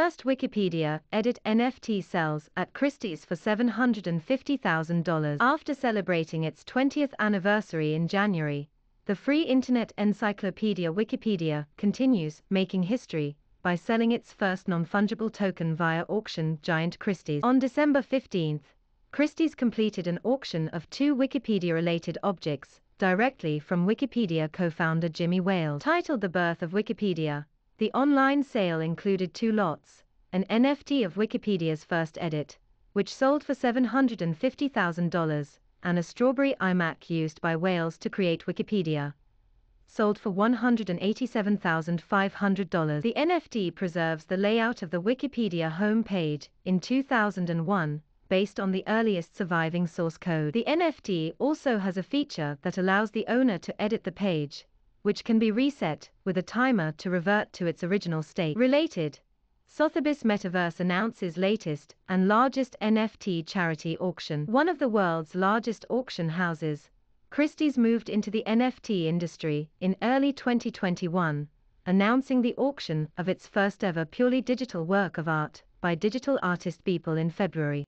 First Wikipedia, edit NFT sells at Christie's for $750,000. After celebrating its 20th anniversary in January, the free internet encyclopedia Wikipedia continues making history by selling its first non-fungible token via auction giant Christie's. On December 15, Christie's completed an auction of two Wikipedia-related objects directly from Wikipedia co-founder Jimmy Wales titled The Birth of Wikipedia the online sale included two lots, an NFT of Wikipedia's first edit, which sold for $750,000, and a strawberry iMac used by Wales to create Wikipedia, sold for $187,500. The NFT preserves the layout of the Wikipedia homepage in 2001, based on the earliest surviving source code. The NFT also has a feature that allows the owner to edit the page, which can be reset with a timer to revert to its original state. Related Sotheby's Metaverse announces latest and largest NFT charity auction. One of the world's largest auction houses, Christie's moved into the NFT industry in early 2021, announcing the auction of its first ever purely digital work of art by digital artist Beeple in February.